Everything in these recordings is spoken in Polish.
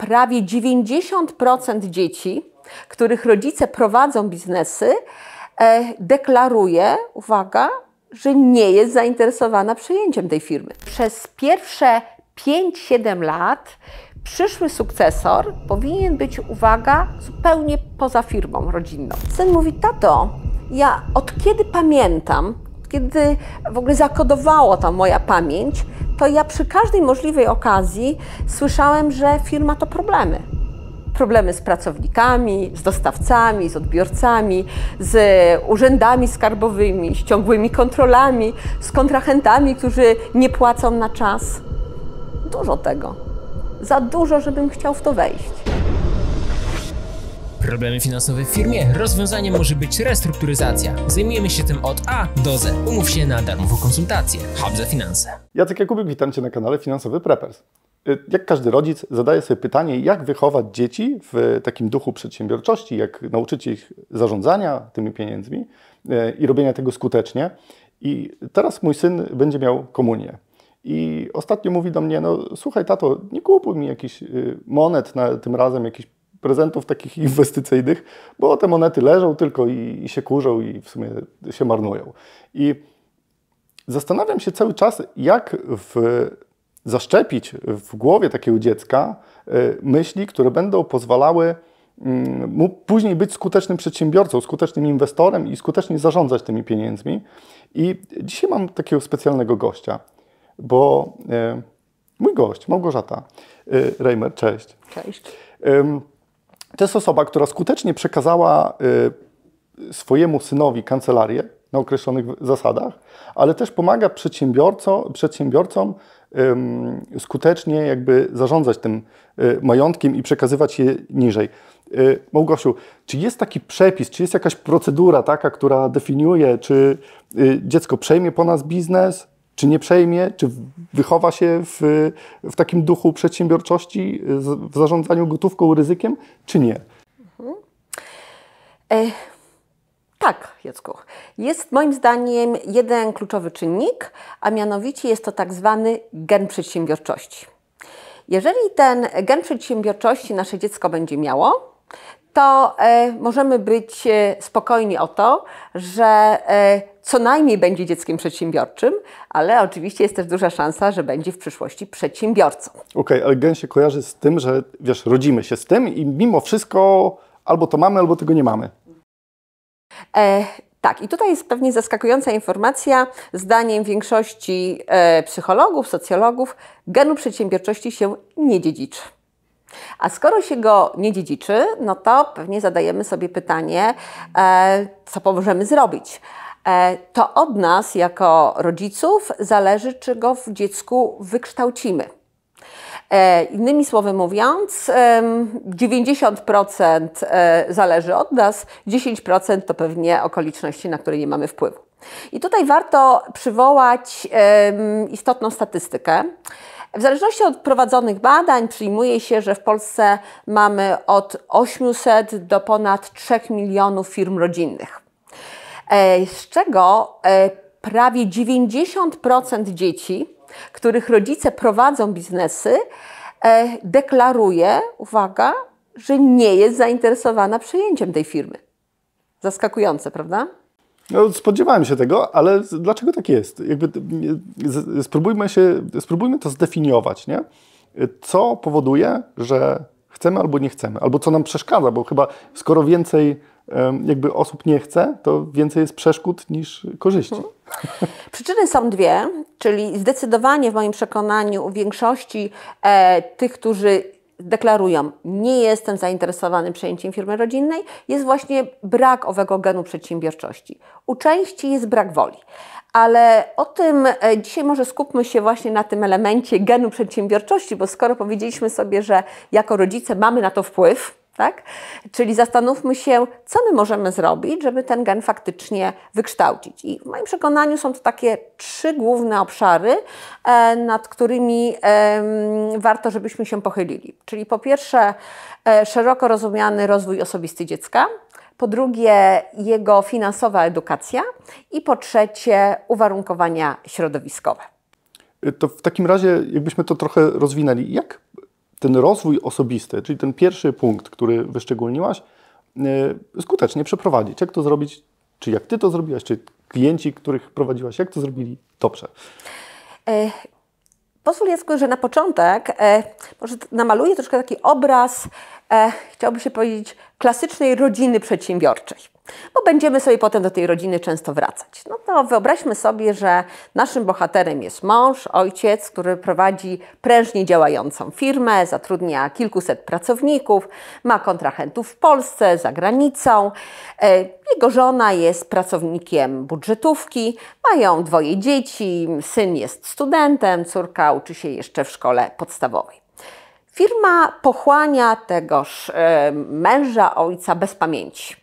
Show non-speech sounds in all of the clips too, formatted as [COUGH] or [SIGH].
prawie 90% dzieci, których rodzice prowadzą biznesy, e, deklaruje, uwaga, że nie jest zainteresowana przejęciem tej firmy. Przez pierwsze 5-7 lat przyszły sukcesor powinien być, uwaga, zupełnie poza firmą rodzinną. Syn mówi, tato, ja od kiedy pamiętam, kiedy w ogóle zakodowało ta moja pamięć, to ja przy każdej możliwej okazji słyszałem, że firma to problemy. Problemy z pracownikami, z dostawcami, z odbiorcami, z urzędami skarbowymi, z ciągłymi kontrolami, z kontrahentami, którzy nie płacą na czas. Dużo tego. Za dużo, żebym chciał w to wejść. Problemy finansowe w firmie? Rozwiązaniem może być restrukturyzacja. Zajmujemy się tym od A do Z. Umów się na darmową konsultację. Hub za finanse. Jacek Jakubik, witam Cię na kanale Finansowy Preppers. Y, jak każdy rodzic zadaje sobie pytanie, jak wychować dzieci w takim duchu przedsiębiorczości, jak nauczyć ich zarządzania tymi pieniędzmi y, i robienia tego skutecznie. I teraz mój syn będzie miał komunię. I ostatnio mówi do mnie, no słuchaj tato, nie kupuj mi jakiś y, monet na, tym razem, jakiś prezentów takich inwestycyjnych, bo te monety leżą tylko i, i się kurzą i w sumie się marnują. I zastanawiam się cały czas, jak w, zaszczepić w głowie takiego dziecka y, myśli, które będą pozwalały mm, mu później być skutecznym przedsiębiorcą, skutecznym inwestorem i skutecznie zarządzać tymi pieniędzmi. I dzisiaj mam takiego specjalnego gościa, bo y, mój gość, Małgorzata y, Reimer, cześć. Cześć. To jest osoba, która skutecznie przekazała y, swojemu synowi kancelarię na określonych zasadach, ale też pomaga przedsiębiorcom, przedsiębiorcom skutecznie jakby zarządzać tym y, majątkiem i przekazywać je niżej. Y, Małgosiu, czy jest taki przepis, czy jest jakaś procedura taka, która definiuje, czy dziecko przejmie po nas biznes, czy nie przejmie, czy wychowa się w, w takim duchu przedsiębiorczości, w zarządzaniu gotówką, ryzykiem, czy nie? Mhm. E, tak, Jacku. Jest moim zdaniem jeden kluczowy czynnik, a mianowicie jest to tak zwany gen przedsiębiorczości. Jeżeli ten gen przedsiębiorczości nasze dziecko będzie miało, to e, możemy być e, spokojni o to, że e, co najmniej będzie dzieckiem przedsiębiorczym, ale oczywiście jest też duża szansa, że będzie w przyszłości przedsiębiorcą. Okej, okay, ale gen się kojarzy z tym, że wiesz, rodzimy się z tym i mimo wszystko albo to mamy, albo tego nie mamy. E, tak, i tutaj jest pewnie zaskakująca informacja. Zdaniem większości e, psychologów, socjologów, genu przedsiębiorczości się nie dziedziczy. A skoro się go nie dziedziczy, no to pewnie zadajemy sobie pytanie, e, co możemy zrobić. E, to od nas jako rodziców zależy, czy go w dziecku wykształcimy. E, innymi słowy mówiąc, 90% e, zależy od nas, 10% to pewnie okoliczności, na które nie mamy wpływu. I tutaj warto przywołać istotną statystykę. W zależności od prowadzonych badań przyjmuje się, że w Polsce mamy od 800 do ponad 3 milionów firm rodzinnych. E, z czego e, prawie 90% dzieci, których rodzice prowadzą biznesy, e, deklaruje, uwaga, że nie jest zainteresowana przejęciem tej firmy. Zaskakujące, prawda? No, spodziewałem się tego, ale dlaczego tak jest? Jakby, spróbujmy, się, spróbujmy to zdefiniować, nie? Co powoduje, że chcemy albo nie chcemy, albo co nam przeszkadza, bo chyba skoro więcej jakby osób nie chce, to więcej jest przeszkód niż korzyści. Mhm. Przyczyny są dwie, czyli zdecydowanie w moim przekonaniu u większości e, tych, którzy deklarują, nie jestem zainteresowany przejęciem firmy rodzinnej, jest właśnie brak owego genu przedsiębiorczości. U części jest brak woli. Ale o tym e, dzisiaj może skupmy się właśnie na tym elemencie genu przedsiębiorczości, bo skoro powiedzieliśmy sobie, że jako rodzice mamy na to wpływ, tak? Czyli zastanówmy się, co my możemy zrobić, żeby ten gen faktycznie wykształcić. I w moim przekonaniu są to takie trzy główne obszary, e, nad którymi warto, żebyśmy się pochylili. Czyli po pierwsze, e, szeroko rozumiany rozwój osobisty dziecka, po drugie jego finansowa edukacja i po trzecie uwarunkowania środowiskowe. To w takim razie, jakbyśmy to trochę rozwinęli, jak ten rozwój osobisty, czyli ten pierwszy punkt, który wyszczególniłaś, e, skutecznie przeprowadzić. Jak to zrobić? Czy jak ty to zrobiłaś? Czy klienci, których prowadziłaś, jak to zrobili? Dobrze. E, pozwól Jacku, że na początek e, może namaluję troszkę taki obraz, e, Chciałabym się powiedzieć, klasycznej rodziny przedsiębiorczej bo będziemy sobie potem do tej rodziny często wracać. No to wyobraźmy sobie, że naszym bohaterem jest mąż, ojciec, który prowadzi prężnie działającą firmę, zatrudnia kilkuset pracowników, ma kontrahentów w Polsce, za granicą. E, jego żona jest pracownikiem budżetówki, mają dwoje dzieci, syn jest studentem, córka uczy się jeszcze w szkole podstawowej. Firma pochłania tegoż e, męża, ojca bez pamięci.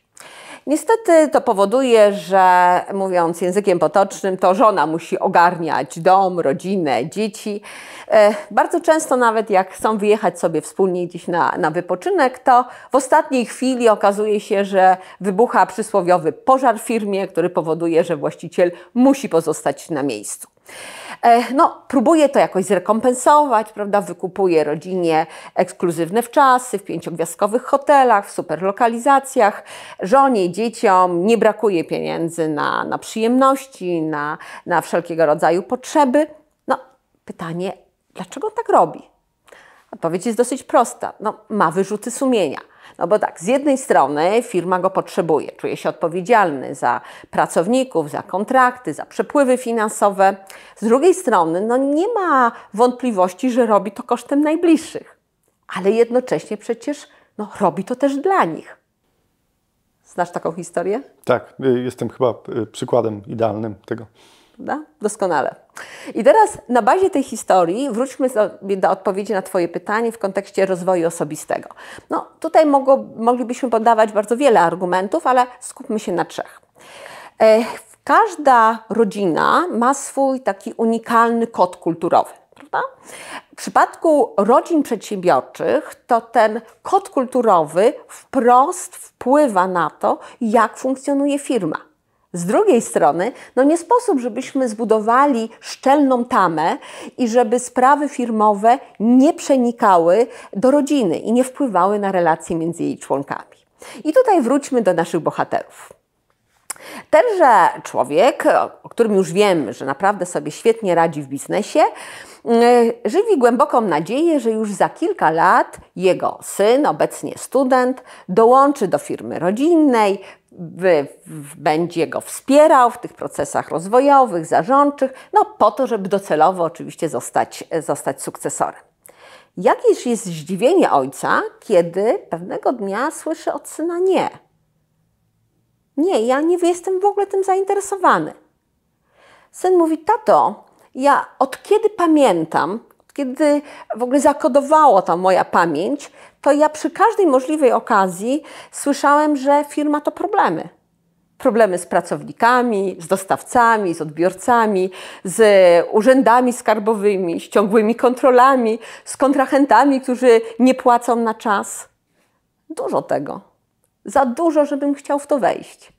Niestety to powoduje, że mówiąc językiem potocznym, to żona musi ogarniać dom, rodzinę, dzieci. E, bardzo często nawet jak chcą wyjechać sobie wspólnie gdzieś na, na wypoczynek, to w ostatniej chwili okazuje się, że wybucha przysłowiowy pożar w firmie, który powoduje, że właściciel musi pozostać na miejscu. E, no, próbuje to jakoś zrekompensować, prawda? Wykupuje rodzinie ekskluzywne wczasy w pięciogwiazdkowych hotelach, w super lokalizacjach. Żonie, dzieciom nie brakuje pieniędzy na, na przyjemności, na, na wszelkiego rodzaju potrzeby. No, pytanie, dlaczego tak robi? Odpowiedź jest dosyć prosta. No, ma wyrzuty sumienia no bo tak, z jednej strony firma go potrzebuje, czuje się odpowiedzialny za pracowników, za kontrakty, za przepływy finansowe. Z drugiej strony no nie ma wątpliwości, że robi to kosztem najbliższych, ale jednocześnie przecież no, robi to też dla nich. Znasz taką historię? Tak, y, jestem chyba y, przykładem idealnym tego prawda? Doskonale. I teraz na bazie tej historii wróćmy sobie do odpowiedzi na Twoje pytanie w kontekście rozwoju osobistego. No, tutaj mogło, moglibyśmy podawać bardzo wiele argumentów, ale skupmy się na trzech. E, każda rodzina ma swój taki unikalny kod kulturowy. Prawda? W przypadku rodzin przedsiębiorczych to ten kod kulturowy wprost wpływa na to, jak funkcjonuje firma. Z drugiej strony, no nie sposób, żebyśmy zbudowali szczelną tamę i żeby sprawy firmowe nie przenikały do rodziny i nie wpływały na relacje między jej członkami. I tutaj wróćmy do naszych bohaterów. Tenże człowiek, o którym już wiemy, że naprawdę sobie świetnie radzi w biznesie, y, żywi głęboką nadzieję, że już za kilka lat jego syn, obecnie student, dołączy do firmy rodzinnej, by, będzie go wspierał w tych procesach rozwojowych, zarządczych, no po to, żeby docelowo oczywiście zostać, zostać sukcesorem. Jakież jest zdziwienie ojca, kiedy pewnego dnia słyszy od syna nie. Nie, ja nie jestem w ogóle tym zainteresowany. Syn mówi, tato, ja od kiedy pamiętam, kiedy w ogóle zakodowało ta moja pamięć, to ja przy każdej możliwej okazji słyszałem, że firma to problemy. Problemy z pracownikami, z dostawcami, z odbiorcami, z urzędami skarbowymi, z ciągłymi kontrolami, z kontrahentami, którzy nie płacą na czas. Dużo tego. Za dużo, żebym chciał w to wejść.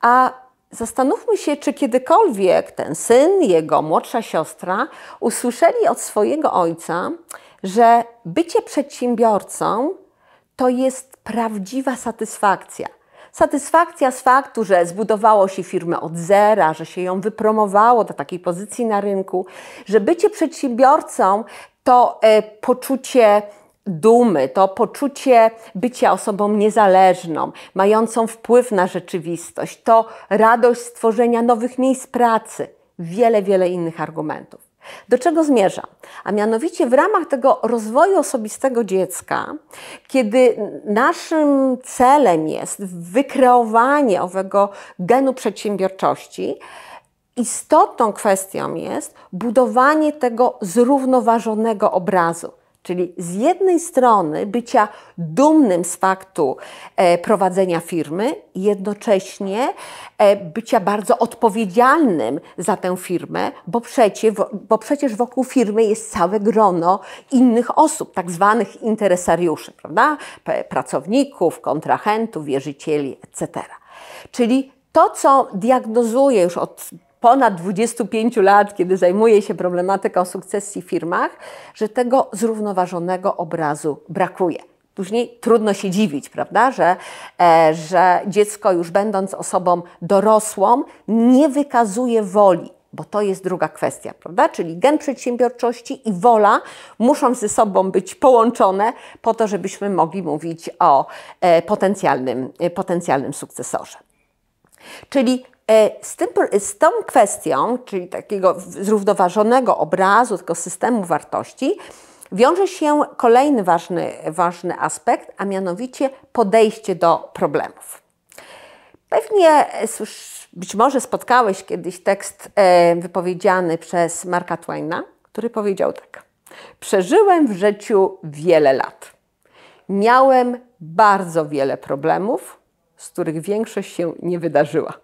A zastanówmy się, czy kiedykolwiek ten syn, jego młodsza siostra usłyszeli od swojego ojca, że bycie przedsiębiorcą to jest prawdziwa satysfakcja. Satysfakcja z faktu, że zbudowało się firmę od zera, że się ją wypromowało do takiej pozycji na rynku, że bycie przedsiębiorcą to e, poczucie dumy, to poczucie bycia osobą niezależną, mającą wpływ na rzeczywistość, to radość stworzenia nowych miejsc pracy, wiele, wiele innych argumentów. Do czego zmierzam? A mianowicie w ramach tego rozwoju osobistego dziecka, kiedy naszym celem jest wykreowanie owego genu przedsiębiorczości, istotną kwestią jest budowanie tego zrównoważonego obrazu. Czyli z jednej strony bycia dumnym z faktu e, prowadzenia firmy jednocześnie e, bycia bardzo odpowiedzialnym za tę firmę, bo, przecie, bo przecież wokół firmy jest całe grono innych osób, tak zwanych interesariuszy, prawda? Pracowników, kontrahentów, wierzycieli, etc. Czyli to, co diagnozuję już od ponad 25 lat, kiedy zajmuję się problematyką sukcesji w firmach, że tego zrównoważonego obrazu brakuje. Później trudno się dziwić, prawda, że, e, że dziecko już będąc osobą dorosłą nie wykazuje woli, bo to jest druga kwestia, prawda? Czyli gen przedsiębiorczości i wola muszą ze sobą być połączone po to, żebyśmy mogli mówić o e, potencjalnym, e, potencjalnym sukcesorze. Czyli E, z, tym, z tą kwestią, czyli takiego zrównoważonego obrazu, tego systemu wartości, wiąże się kolejny ważny, ważny aspekt, a mianowicie podejście do problemów. Pewnie e, być może spotkałeś kiedyś tekst e, wypowiedziany przez Marka Twaina, który powiedział tak: Przeżyłem w życiu wiele lat. Miałem bardzo wiele problemów, z których większość się nie wydarzyła.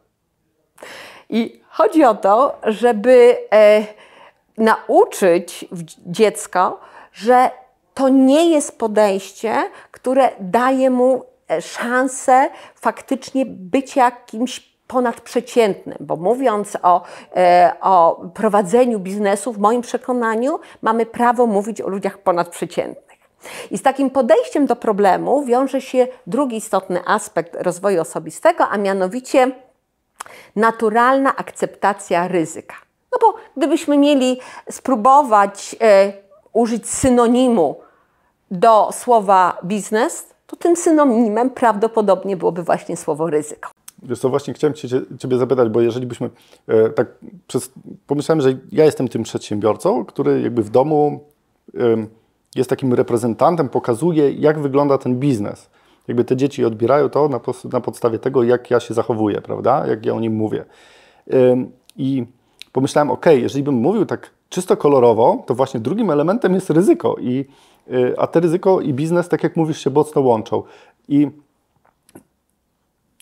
I chodzi o to, żeby e, nauczyć dziecko, że to nie jest podejście, które daje mu e, szansę faktycznie być jakimś ponadprzeciętnym, bo mówiąc o, e, o prowadzeniu biznesu, w moim przekonaniu mamy prawo mówić o ludziach ponadprzeciętnych. I z takim podejściem do problemu wiąże się drugi istotny aspekt rozwoju osobistego, a mianowicie naturalna akceptacja ryzyka. No bo gdybyśmy mieli spróbować e, użyć synonimu do słowa biznes, to tym synonimem prawdopodobnie byłoby właśnie słowo ryzyko. Wiesz co, właśnie chciałem cię, Ciebie zapytać, bo jeżeli byśmy e, tak przez, pomyślałem, że ja jestem tym przedsiębiorcą, który jakby w domu e, jest takim reprezentantem, pokazuje jak wygląda ten biznes jakby te dzieci odbierają to na, na podstawie tego, jak ja się zachowuję, prawda? Jak ja o nim mówię. I pomyślałem, ok, jeżeli bym mówił tak czysto kolorowo, to właśnie drugim elementem jest ryzyko. I, y, a te ryzyko i biznes, tak jak mówisz, się mocno łączą. I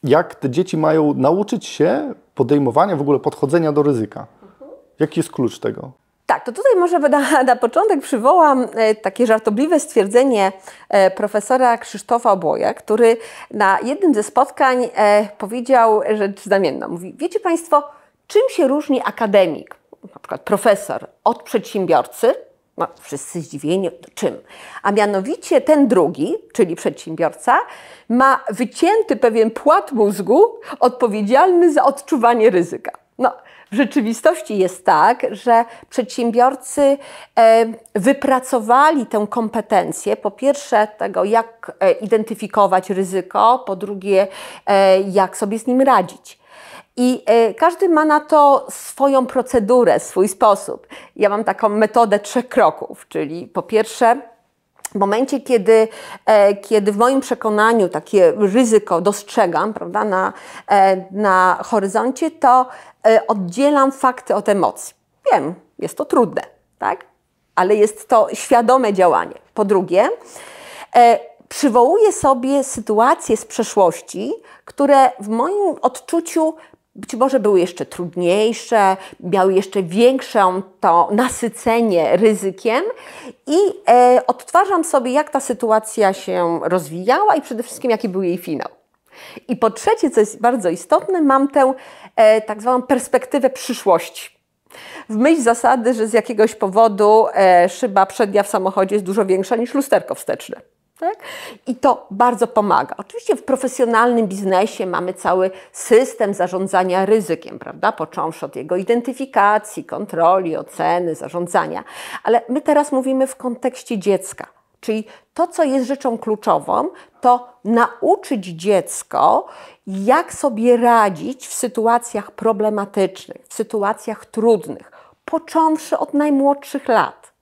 jak te dzieci mają nauczyć się podejmowania, w ogóle podchodzenia do ryzyka? Mhm. Jaki jest klucz tego? Tak, to tutaj może na, [LAUGHS] na początek przywołam e, takie żartobliwe stwierdzenie e, profesora Krzysztofa Oboja, który na jednym ze spotkań e, powiedział rzecz znamienną. Mówi, wiecie Państwo, czym się różni akademik, na przykład profesor, od przedsiębiorcy? No, wszyscy zdziwieni, czym? A mianowicie ten drugi, czyli przedsiębiorca, ma wycięty pewien płat mózgu odpowiedzialny za odczuwanie ryzyka. No, w rzeczywistości jest tak, że przedsiębiorcy e, wypracowali tę kompetencję, po pierwsze tego, jak e, identyfikować ryzyko, po drugie, e, jak sobie z nim radzić. I każdy ma na to swoją procedurę, swój sposób. Ja mam taką metodę trzech kroków, czyli po pierwsze, w momencie, kiedy, e, kiedy w moim przekonaniu takie ryzyko dostrzegam prawda, na, e, na horyzoncie, to e, oddzielam fakty od emocji. Wiem, jest to trudne, tak? ale jest to świadome działanie. Po drugie, przywołuję sobie sytuacje z przeszłości, które w moim odczuciu być może były jeszcze trudniejsze, miały jeszcze większą to nasycenie ryzykiem i e, odtwarzam sobie, jak ta sytuacja się rozwijała i przede wszystkim, jaki był jej finał. I po trzecie, co jest bardzo istotne, mam tę e, tak zwaną perspektywę przyszłości. W myśl zasady, że z jakiegoś powodu e, szyba przednia w samochodzie jest dużo większa niż lusterko wsteczne. Tak? I to bardzo pomaga. Oczywiście w profesjonalnym biznesie mamy cały system zarządzania ryzykiem, prawda? Począwszy od jego identyfikacji, kontroli, oceny, zarządzania. Ale my teraz mówimy w kontekście dziecka. Czyli to, co jest rzeczą kluczową, to nauczyć dziecko, jak sobie radzić w sytuacjach problematycznych, w sytuacjach trudnych, począwszy od najmłodszych lat.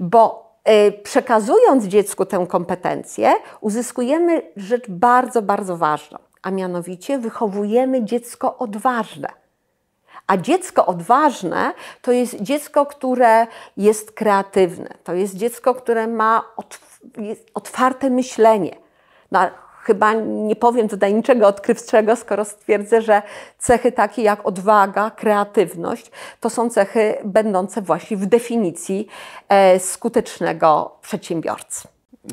Bo Y, przekazując dziecku tę kompetencję, uzyskujemy rzecz bardzo, bardzo ważną, a mianowicie wychowujemy dziecko odważne. A dziecko odważne to jest dziecko, które jest kreatywne, to jest dziecko, które ma otwarte myślenie. No, chyba nie powiem tutaj niczego odkrywczego, skoro stwierdzę, że cechy takie jak odwaga, kreatywność to są cechy będące właśnie w definicji e, skutecznego przedsiębiorcy.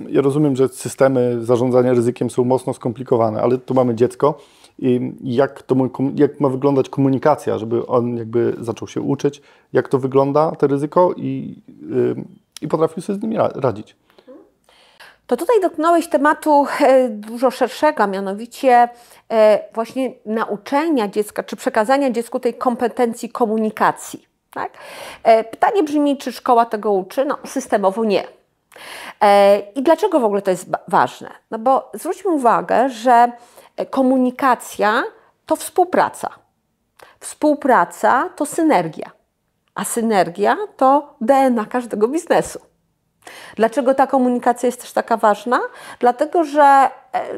Ja rozumiem, że systemy zarządzania ryzykiem są mocno skomplikowane, ale tu mamy dziecko. I jak, to, jak ma wyglądać komunikacja, żeby on jakby zaczął się uczyć, jak to wygląda, to ryzyko i, i potrafił sobie z nimi radzić to tutaj dotknąłeś tematu e, dużo szerszego, mianowicie e, właśnie nauczenia dziecka, czy przekazania dziecku tej kompetencji komunikacji. Tak? E, pytanie brzmi, czy szkoła tego uczy? No, systemowo nie. I dlaczego w ogóle to jest ważne? No bo zwróćmy uwagę, że komunikacja to współpraca. Współpraca to synergia, a synergia to DNA każdego biznesu. Dlaczego ta komunikacja jest też taka ważna? Dlatego, że e, e,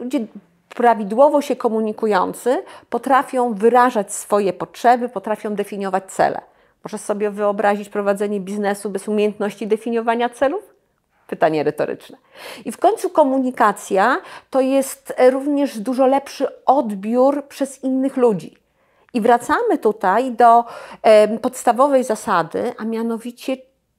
ludzie prawidłowo się komunikujący potrafią wyrażać swoje potrzeby, potrafią definiować cele. Możesz sobie wyobrazić prowadzenie biznesu bez umiejętności definiowania celów? Pytanie retoryczne. I w końcu komunikacja to jest e, również dużo lepszy odbiór przez innych ludzi. I wracamy tutaj do e, podstawowej zasady, a mianowicie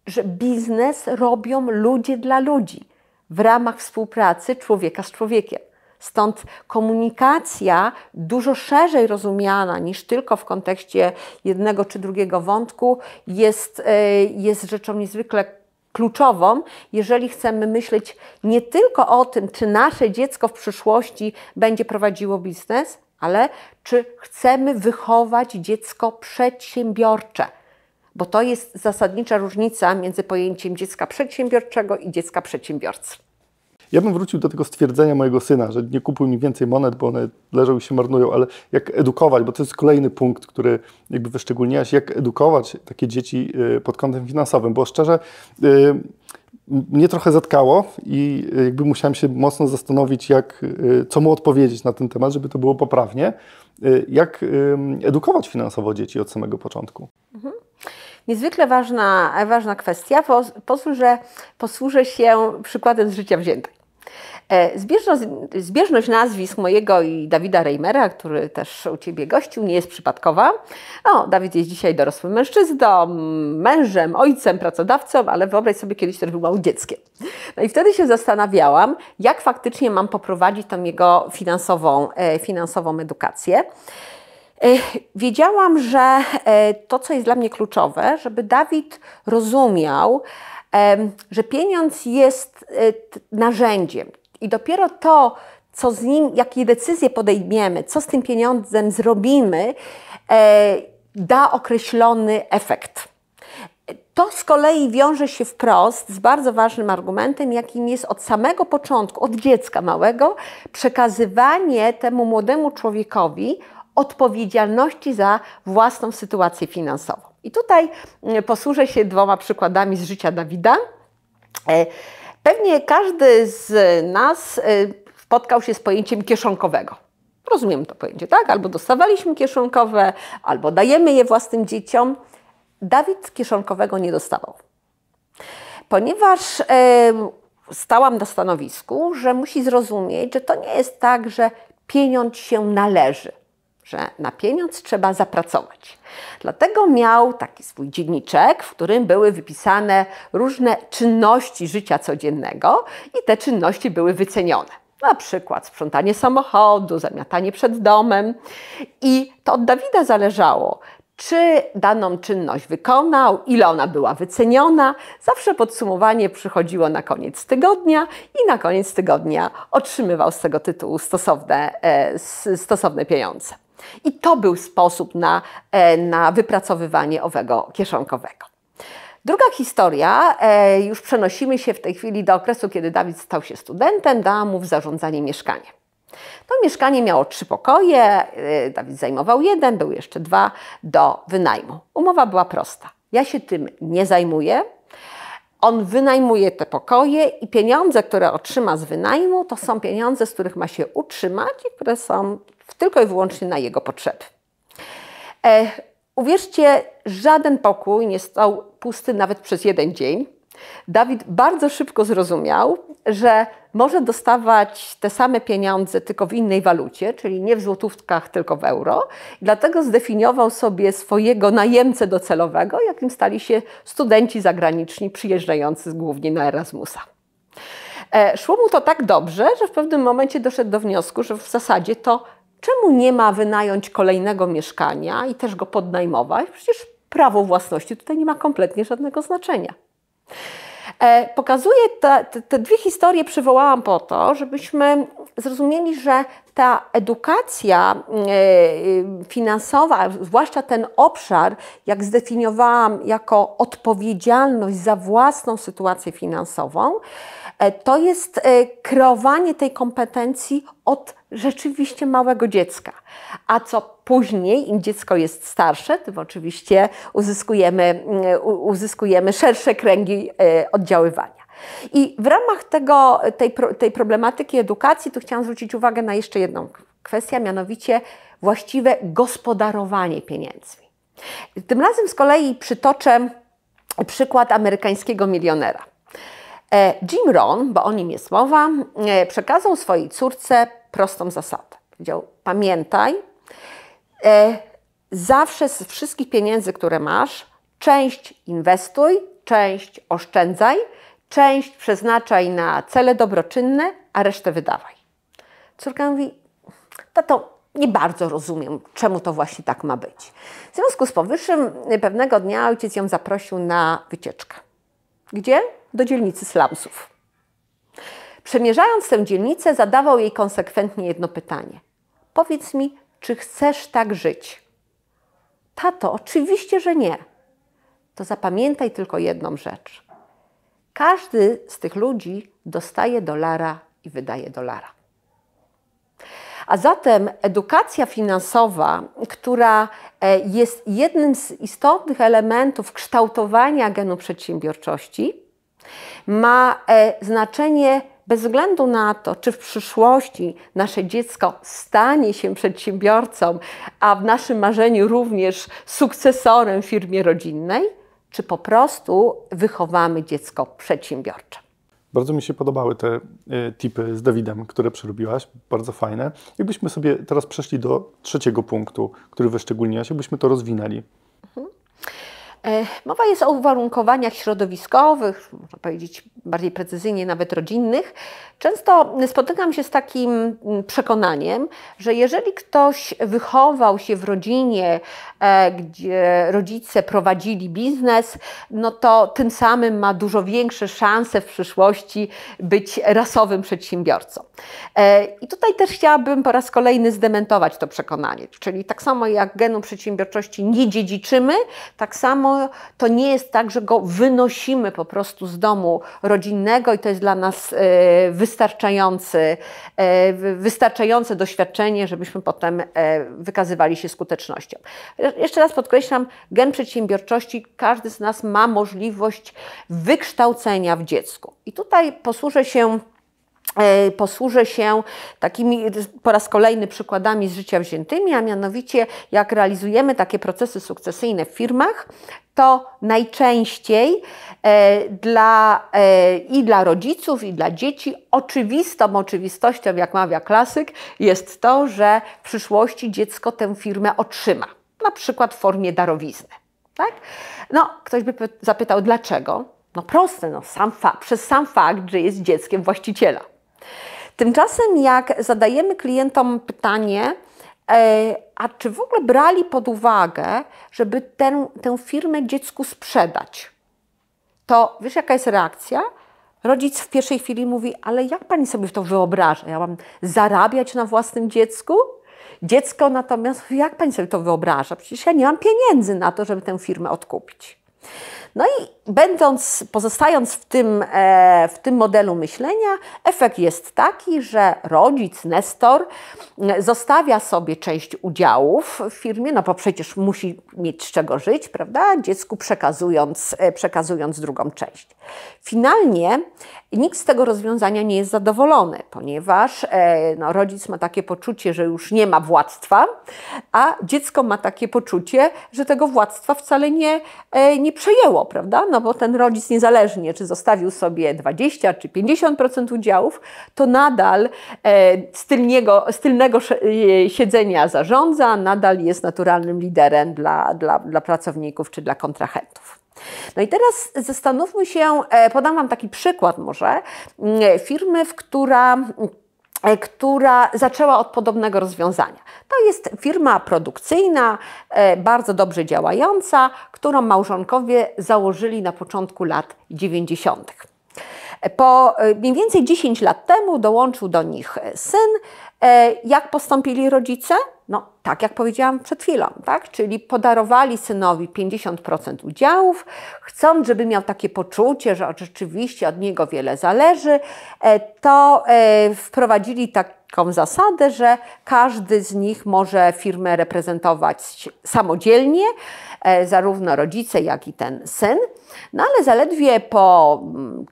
że biznes robią ludzie dla ludzi w ramach współpracy człowieka z człowiekiem. Stąd komunikacja dużo szerzej rozumiana niż tylko w kontekście jednego czy drugiego wątku jest, e, jest rzeczą niezwykle kluczową, jeżeli chcemy myśleć nie tylko o tym, czy nasze dziecko w przyszłości będzie prowadziło biznes, ale czy chcemy wychować dziecko przedsiębiorcze bo to jest zasadnicza różnica między pojęciem dziecka przedsiębiorczego i dziecka przedsiębiorcy. Ja bym wrócił do tego stwierdzenia mojego syna, że nie kupuj mi więcej monet, bo one leżą i się marnują, ale jak edukować, bo to jest kolejny punkt, który jakby wyszczególniałeś, jak edukować takie dzieci y, pod kątem finansowym, bo szczerze y, mnie trochę zatkało i y, jakby musiałem się mocno zastanowić, jak, co mu odpowiedzieć na ten temat, żeby to było poprawnie. Jak edukować finansowo dzieci od samego początku? Mhm. Niezwykle ważna, ważna kwestia. Pozwól, posłużę się przykładem z życia wziętej. E, zbieżność, zbieżność, nazwisk mojego i Dawida Reimera, który też u Ciebie gościł, nie jest przypadkowa. O, Dawid jest dzisiaj dorosłym mężczyzną, mężem, ojcem, pracodawcą, ale wyobraź sobie, kiedyś też był małym dzieckiem. No i wtedy się zastanawiałam, jak faktycznie mam poprowadzić tą jego finansową, e, finansową edukację. Wiedziałam, że e, to, co jest dla mnie kluczowe, żeby Dawid rozumiał, że pieniądz jest e, narzędziem i dopiero to, co z nim, jakie decyzje podejmiemy, co z tym pieniądzem zrobimy, e, da określony efekt. To z kolei wiąże się wprost z bardzo ważnym argumentem, jakim jest od samego początku, od dziecka małego, przekazywanie temu młodemu człowiekowi odpowiedzialności za własną sytuację finansową. I tutaj mm, posłużę się dwoma przykładami z życia Dawida. E, pewnie każdy z nas e, spotkał się z pojęciem kieszonkowego. Rozumiem to pojęcie, tak? Albo dostawaliśmy kieszonkowe, albo dajemy je własnym dzieciom. Dawid kieszonkowego nie dostawał, ponieważ e, stałam na stanowisku, że musi zrozumieć, że to nie jest tak, że pieniądz się należy że na pieniądz trzeba zapracować. Dlatego miał taki swój dzienniczek, w którym były wypisane różne czynności życia codziennego i te czynności były wycenione. Na przykład sprzątanie samochodu, zamiatanie przed domem. I to od Dawida zależało, czy daną czynność wykonał, ile ona była wyceniona. Zawsze podsumowanie przychodziło na koniec tygodnia i na koniec tygodnia otrzymywał z tego tytułu stosowne, e, stosowne pieniądze. I to był sposób na, e, na wypracowywanie owego kieszonkowego. Druga historia, e, już przenosimy się w tej chwili do okresu, kiedy Dawid stał się studentem, dałam mu w zarządzanie mieszkanie. To mieszkanie miało trzy pokoje, e, Dawid zajmował jeden, były jeszcze dwa do wynajmu. Umowa była prosta. Ja się tym nie zajmuję. On wynajmuje te pokoje i pieniądze, które otrzyma z wynajmu, to są pieniądze, z których ma się utrzymać i które są tylko i wyłącznie na jego potrzeby. E, uwierzcie, żaden pokój nie stał pusty nawet przez jeden dzień. Dawid bardzo szybko zrozumiał, że może dostawać te same pieniądze tylko w innej walucie, czyli nie w złotówkach, tylko w euro. Dlatego zdefiniował sobie swojego najemcę docelowego, jakim stali się studenci zagraniczni przyjeżdżający głównie na Erasmusa. E, szło mu to tak dobrze, że w pewnym momencie doszedł do wniosku, że w zasadzie to Czemu nie ma wynająć kolejnego mieszkania i też go podnajmować? Przecież prawo własności tutaj nie ma kompletnie żadnego znaczenia. E, pokazuję te, te dwie historie, przywołałam po to, żebyśmy zrozumieli, że ta edukacja mm, e, e, finansowa, zwłaszcza ten obszar, jak zdefiniowałam jako odpowiedzialność za własną sytuację finansową, e, to jest kreowanie tej kompetencji od rzeczywiście małego dziecka. A co później, im dziecko jest starsze, tym oczywiście uzyskujemy, mm, uzyskujemy szersze kręgi oddziaływania. I w ramach tego, tej, tej problematyki edukacji, tu chciałam zwrócić uwagę na jeszcze jedną kwestię, mianowicie właściwe gospodarowanie pieniędzmi. Tym razem z kolei przytoczę przykład amerykańskiego milionera. E, Jim Rohn, bo o nim jest mowa, e, przekazał swojej córce prostą zasadę. Powiedział: Pamiętaj, e, zawsze z wszystkich pieniędzy, które masz, część inwestuj, część oszczędzaj, Część przeznaczaj na cele dobroczynne, a resztę wydawaj. Córka mówi, tato, nie bardzo rozumiem, czemu to właśnie tak ma być. W związku z powyższym pewnego dnia ojciec ją zaprosił na wycieczkę. Gdzie? Do dzielnicy slumsów. Przemierzając tę dzielnicę, zadawał jej konsekwentnie jedno pytanie. Powiedz mi, czy chcesz tak żyć? Tato, oczywiście, że nie. To zapamiętaj tylko jedną rzecz. Każdy z tych ludzi dostaje dolara i wydaje dolara. A zatem edukacja finansowa, która e, jest jednym z istotnych elementów kształtowania genu przedsiębiorczości, ma e, znaczenie bez względu na to, czy w przyszłości nasze dziecko stanie się przedsiębiorcą, a w naszym marzeniu również sukcesorem firmie rodzinnej, czy po prostu wychowamy dziecko przedsiębiorcze. Bardzo mi się podobały te e, tipy z Dawidem, które przerobiłaś, bardzo fajne. Jakbyśmy sobie teraz przeszli do trzeciego punktu, który wyszczególniłaś, jakbyśmy to rozwinęli. Mhm. E, mowa jest o uwarunkowaniach środowiskowych, można powiedzieć bardziej precyzyjnie nawet rodzinnych. Często spotykam się z takim mm, przekonaniem, że jeżeli ktoś wychował się w rodzinie, e, gdzie rodzice prowadzili biznes, no to tym samym ma dużo większe szanse w przyszłości być rasowym przedsiębiorcą. E, I tutaj też chciałabym po raz kolejny zdementować to przekonanie. Czyli tak samo jak genu przedsiębiorczości nie dziedziczymy, tak samo to, nie jest tak, że go wynosimy po prostu z domu rodzinnego i to jest dla nas e, wystarczający, e, wystarczające doświadczenie, żebyśmy potem e, wykazywali się skutecznością. Jeszcze raz podkreślam, gen przedsiębiorczości, każdy z nas ma możliwość wykształcenia w dziecku. I tutaj posłużę się E, posłużę się takimi po raz kolejny przykładami z życia wziętymi, a mianowicie jak realizujemy takie procesy sukcesyjne w firmach, to najczęściej e, dla, e, i dla rodziców, i dla dzieci oczywistą oczywistością, jak mawia klasyk, jest to, że w przyszłości dziecko tę firmę otrzyma, na przykład w formie darowizny. Tak? No, ktoś by zapytał, dlaczego? No proste, no, sam przez sam fakt, że jest dzieckiem właściciela. Tymczasem jak zadajemy klientom pytanie, e, a czy w ogóle brali pod uwagę, żeby tę, tę firmę dziecku sprzedać? To wiesz, jaka jest reakcja? Rodzic w pierwszej chwili mówi: Ale jak pani sobie to wyobraża? Ja mam zarabiać na własnym dziecku? Dziecko natomiast, jak pani sobie to wyobraża? Przecież ja nie mam pieniędzy na to, żeby tę firmę odkupić. No i będąc, pozostając w tym, e, w tym modelu myślenia, efekt jest taki, że rodzic, nestor zostawia sobie część udziałów w firmie, no bo przecież musi mieć z czego żyć, prawda? Dziecku przekazując, e, przekazując drugą część. Finalnie nikt z tego rozwiązania nie jest zadowolony, ponieważ e, no, rodzic ma takie poczucie, że już nie ma władztwa, a dziecko ma takie poczucie, że tego władztwa wcale nie, nie przejęło prawda? No bo ten rodzic niezależnie, czy zostawił sobie 20 czy 50% udziałów, to nadal z e, tylnego, z tylnego siedzenia zarządza, nadal jest naturalnym liderem dla, dla, dla pracowników czy dla kontrahentów. No i teraz zastanówmy się, e, podam Wam taki przykład może, mm, firmy, w która E, która zaczęła od podobnego rozwiązania. To jest firma produkcyjna, e, bardzo dobrze działająca, którą małżonkowie założyli na początku lat 90. Po e, mniej więcej 10 lat temu dołączył do nich syn. Jak postąpili rodzice? No, tak jak powiedziałam przed chwilą, tak? czyli podarowali synowi 50% udziałów, chcąc, żeby miał takie poczucie, że rzeczywiście od niego wiele zależy, e, to e, wprowadzili taką zasadę, że każdy z nich może firmę reprezentować samodzielnie, e, zarówno rodzice, jak i ten syn. No ale zaledwie po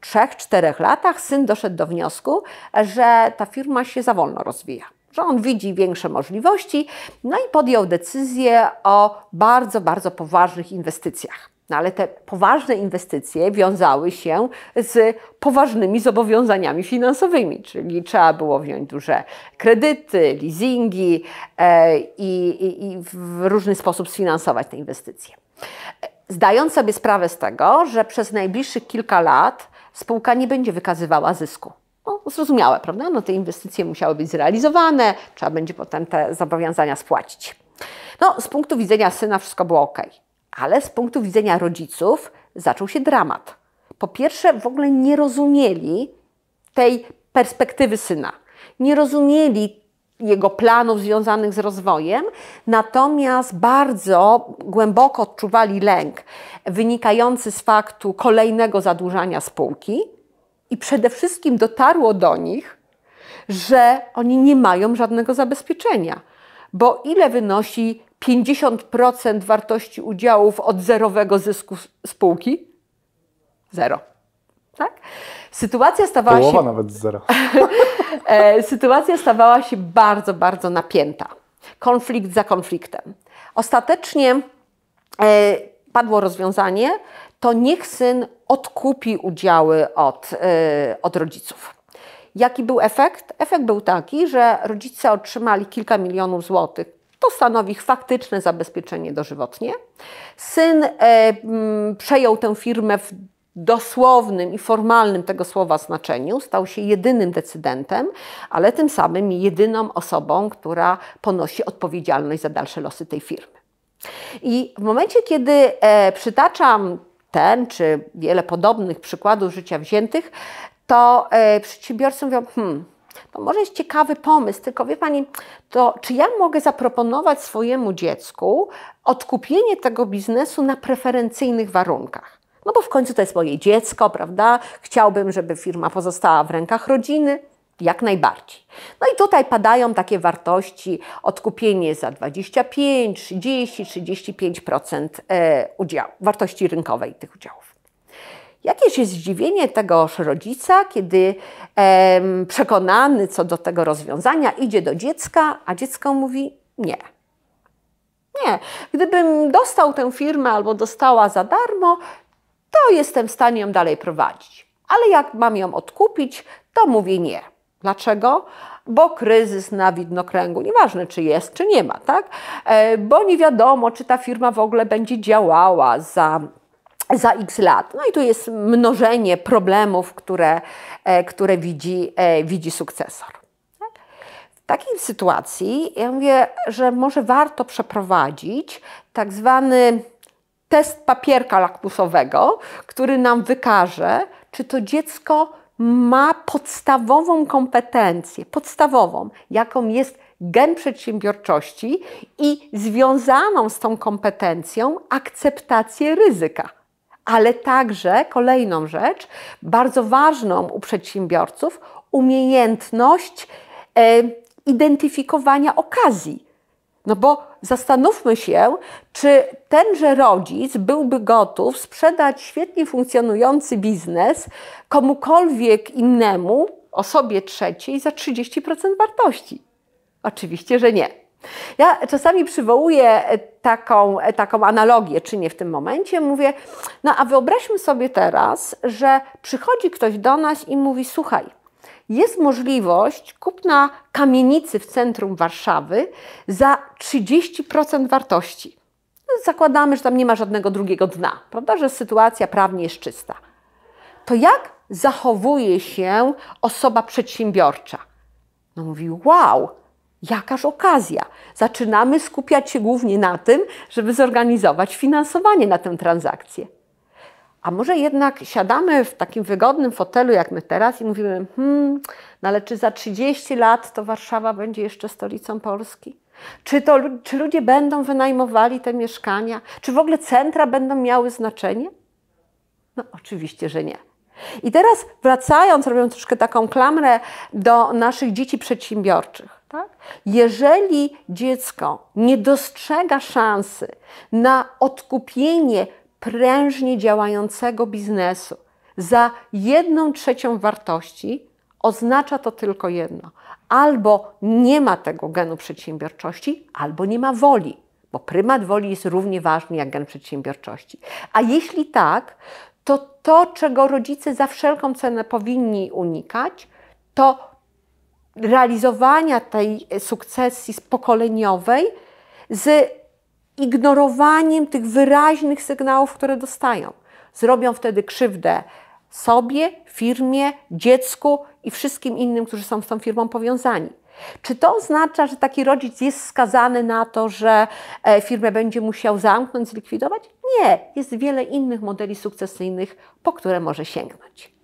3-4 mm, latach syn doszedł do wniosku, że ta firma się za wolno rozwija że on widzi większe możliwości, no i podjął decyzję o bardzo, bardzo poważnych inwestycjach. No ale te poważne inwestycje wiązały się z poważnymi zobowiązaniami finansowymi, czyli trzeba było wziąć duże kredyty, leasingi e, i, i, i w różny sposób sfinansować te inwestycje. Zdając sobie sprawę z tego, że przez najbliższych kilka lat spółka nie będzie wykazywała zysku no, zrozumiałe, prawda? No, te inwestycje musiały być zrealizowane, trzeba będzie potem te zobowiązania spłacić. No, z punktu widzenia syna wszystko było ok, ale z punktu widzenia rodziców zaczął się dramat. Po pierwsze, w ogóle nie rozumieli tej perspektywy syna, nie rozumieli jego planów związanych z rozwojem, natomiast bardzo głęboko odczuwali lęk wynikający z faktu kolejnego zadłużania spółki i przede wszystkim dotarło do nich, że oni nie mają żadnego zabezpieczenia, bo ile wynosi 50% wartości udziałów od zerowego zysku spółki? Zero. Tak? Sytuacja stawała Połowa się. nawet zero. [LAUGHS] E, sytuacja stawała się bardzo, bardzo napięta. Konflikt za konfliktem. Ostatecznie e, padło rozwiązanie, to niech syn odkupi udziały od, y, od rodziców. Jaki był efekt? Efekt był taki, że rodzice otrzymali kilka milionów złotych. To stanowi ich faktyczne zabezpieczenie dożywotnie. Syn e, m, mm, przejął tę firmę w dosłownym i formalnym tego słowa znaczeniu, stał się jedynym decydentem, ale tym samym jedyną osobą, która ponosi odpowiedzialność za dalsze losy tej firmy. I w momencie, kiedy e, przytaczam ten czy wiele podobnych przykładów życia wziętych, to e, przedsiębiorcy mówią, hmm, to może jest ciekawy pomysł, tylko wie Pani, to czy ja mogę zaproponować swojemu dziecku odkupienie tego biznesu na preferencyjnych warunkach? No bo w końcu to jest moje dziecko, prawda? Chciałbym, żeby firma pozostała w rękach rodziny. Jak najbardziej. No i tutaj padają takie wartości odkupienie za 25, 30, 35% udziału, wartości rynkowej tych udziałów. Jakieś jest zdziwienie tegoż rodzica, kiedy em, przekonany co do tego rozwiązania idzie do dziecka, a dziecko mówi nie. Nie. Gdybym dostał tę firmę albo dostała za darmo, to jestem w stanie ją dalej prowadzić. Ale jak mam ją odkupić, to mówię nie. Dlaczego? Bo kryzys na widnokręgu, nieważne czy jest, czy nie ma, tak? E, bo nie wiadomo, czy ta firma w ogóle będzie działała za za x lat. No i tu jest mnożenie problemów, które, e, które widzi, e, widzi sukcesor. Tak? W takiej sytuacji ja mówię, że może warto przeprowadzić tak zwany test papierka lakmusowego, który nam wykaże, czy to dziecko ma podstawową kompetencję, podstawową, jaką jest gen przedsiębiorczości i związaną z tą kompetencją akceptację ryzyka. Ale także kolejną rzecz, bardzo ważną u przedsiębiorców, umiejętność e, identyfikowania okazji no bo zastanówmy się, czy tenże rodzic byłby gotów sprzedać świetnie funkcjonujący biznes komukolwiek innemu, osobie trzeciej, za 30% wartości. Oczywiście, że nie. Ja czasami przywołuję taką, taką analogię, czy nie w tym momencie, mówię, no a wyobraźmy sobie teraz, że przychodzi ktoś do nas i mówi, słuchaj, jest możliwość kupna kamienicy w centrum Warszawy za 30% wartości. No, zakładamy, że tam nie ma żadnego drugiego dna, prawda, że sytuacja prawnie jest czysta. To jak zachowuje się osoba przedsiębiorcza? No mówi, wow, jakaż okazja. Zaczynamy skupiać się głównie na tym, żeby zorganizować finansowanie na tę transakcję. A może jednak siadamy w takim wygodnym fotelu, jak my teraz, i mówimy, hmm, no ale czy za 30 lat to Warszawa będzie jeszcze stolicą Polski? Czy, to, czy ludzie będą wynajmowali te mieszkania? Czy w ogóle centra będą miały znaczenie? No oczywiście, że nie. I teraz wracając, robiąc troszkę taką klamrę do naszych dzieci przedsiębiorczych. Tak? Jeżeli dziecko nie dostrzega szansy na odkupienie prężnie działającego biznesu za jedną trzecią wartości, oznacza to tylko jedno: albo nie ma tego genu przedsiębiorczości, albo nie ma woli, bo prymat woli jest równie ważny jak gen przedsiębiorczości. A jeśli tak, to to, czego rodzice za wszelką cenę powinni unikać, to realizowania tej sukcesji pokoleniowej z ignorowaniem tych wyraźnych sygnałów, które dostają. Zrobią wtedy krzywdę sobie, firmie, dziecku i wszystkim innym, którzy są z tą firmą powiązani. Czy to oznacza, że taki rodzic jest skazany na to, że e, firmę będzie musiał zamknąć, zlikwidować? Nie, jest wiele innych modeli sukcesyjnych, po które może sięgnąć.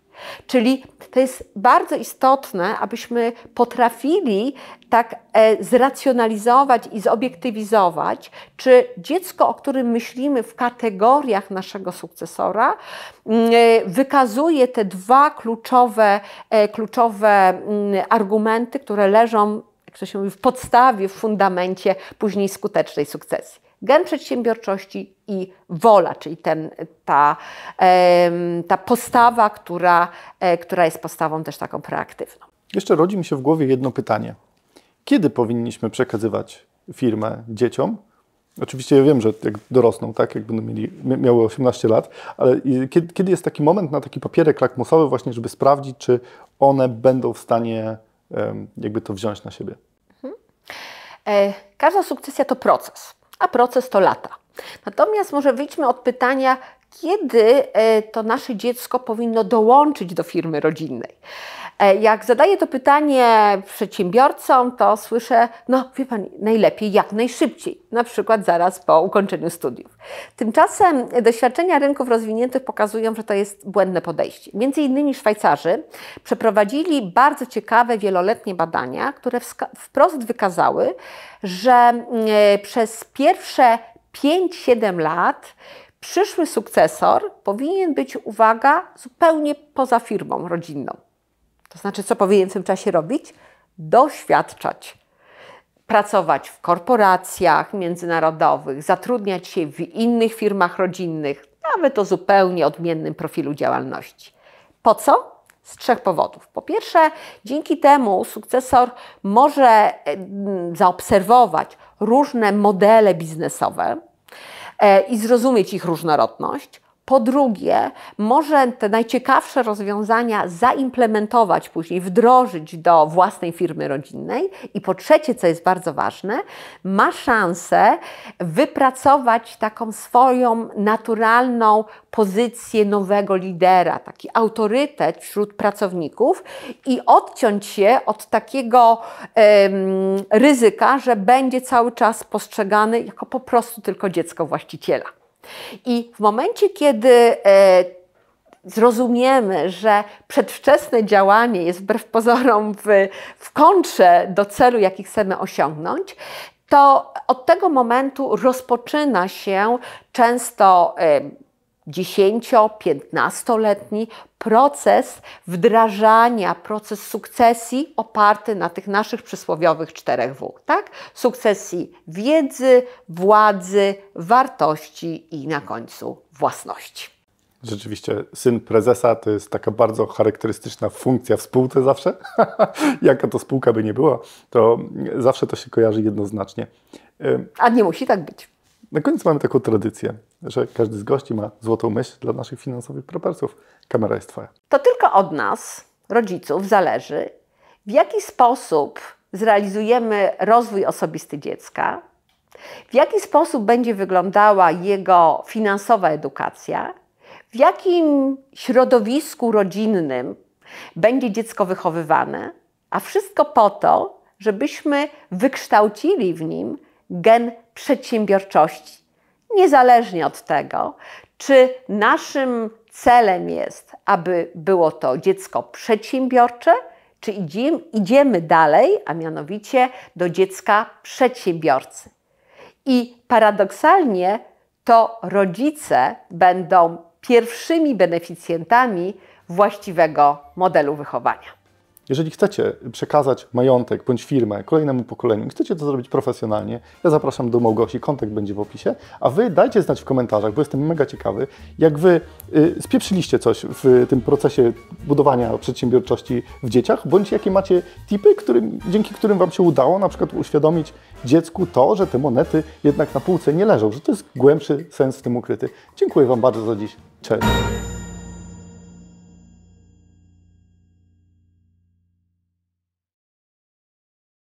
Czyli to jest bardzo istotne, abyśmy potrafili tak e, zracjonalizować i zobiektywizować, czy dziecko, o którym myślimy w kategoriach naszego sukcesora, mm, e, wykazuje te dwa kluczowe, e, kluczowe mm, argumenty, które leżą jak to się mówi, w podstawie, w fundamencie później skutecznej sukcesji gen przedsiębiorczości i wola, czyli ten, ta, ta postawa, która, e, która jest postawą też taką proaktywną. Jeszcze rodzi mi się w głowie jedno pytanie. Kiedy powinniśmy przekazywać firmę dzieciom? Oczywiście ja wiem, że jak dorosną, tak, jak będą mieli, miały 18 lat, ale kiedy, kiedy jest taki moment na taki papierek lakmusowy właśnie, żeby sprawdzić, czy one będą w stanie jakby to wziąć na siebie? Mhm. E, każda sukcesja to proces a proces to lata. Natomiast może wyjdźmy od pytania, kiedy e, to nasze dziecko powinno dołączyć do firmy rodzinnej. E, jak zadaję to pytanie przedsiębiorcom, to słyszę, no wie Pan, najlepiej jak najszybciej, na przykład zaraz po ukończeniu studiów. Tymczasem doświadczenia rynków rozwiniętych pokazują, że to jest błędne podejście. Między innymi Szwajcarzy przeprowadzili bardzo ciekawe wieloletnie badania, które wprost wykazały, że mm, e, przez pierwsze 5-7 lat przyszły sukcesor powinien być, uwaga, zupełnie poza firmą rodzinną. To znaczy, co powinien w tym czasie robić? Doświadczać. Pracować w korporacjach międzynarodowych, zatrudniać się w innych firmach rodzinnych, nawet o zupełnie odmiennym profilu działalności. Po co? Z trzech powodów. Po pierwsze, dzięki temu sukcesor może e, zaobserwować różne modele biznesowe e, i zrozumieć ich różnorodność po drugie, może te najciekawsze rozwiązania zaimplementować później, wdrożyć do własnej firmy rodzinnej. I po trzecie, co jest bardzo ważne, ma szansę wypracować taką swoją naturalną pozycję nowego lidera, taki autorytet wśród pracowników i odciąć się od takiego um, ryzyka, że będzie cały czas postrzegany jako po prostu tylko dziecko właściciela. I w momencie, kiedy e, zrozumiemy, że przedwczesne działanie jest wbrew pozorom w, w kontrze do celu, jaki chcemy osiągnąć, to od tego momentu rozpoczyna się często e, 10-15-letni proces wdrażania, proces sukcesji oparty na tych naszych przysłowiowych czterech W, tak? Sukcesji wiedzy, władzy, wartości i na końcu własności. Rzeczywiście, syn prezesa to jest taka bardzo charakterystyczna funkcja w spółce zawsze. [LAUGHS] Jaka to spółka by nie była, to zawsze to się kojarzy jednoznacznie. A nie musi tak być. Na koniec mamy taką tradycję że każdy z gości ma złotą myśl dla naszych finansowych proporcji Kamera jest Twoja. To tylko od nas, rodziców, zależy, w jaki sposób zrealizujemy rozwój osobisty dziecka, w jaki sposób będzie wyglądała jego finansowa edukacja, w jakim środowisku rodzinnym będzie dziecko wychowywane, a wszystko po to, żebyśmy wykształcili w nim gen przedsiębiorczości niezależnie od tego, czy naszym celem jest, aby było to dziecko przedsiębiorcze, czy idziemy, idziemy dalej, a mianowicie do dziecka przedsiębiorcy. I paradoksalnie to rodzice będą pierwszymi beneficjentami właściwego modelu wychowania. Jeżeli chcecie przekazać majątek bądź firmę kolejnemu pokoleniu, chcecie to zrobić profesjonalnie, ja zapraszam do Małgosi, kontakt będzie w opisie, a Wy dajcie znać w komentarzach, bo jestem mega ciekawy, jak Wy y, spieprzyliście coś w tym procesie budowania przedsiębiorczości w dzieciach, bądź jakie macie tipy, którym, dzięki którym Wam się udało na przykład uświadomić dziecku to, że te monety jednak na półce nie leżą, że to jest głębszy sens w tym ukryty. Dziękuję Wam bardzo za dziś. Cześć!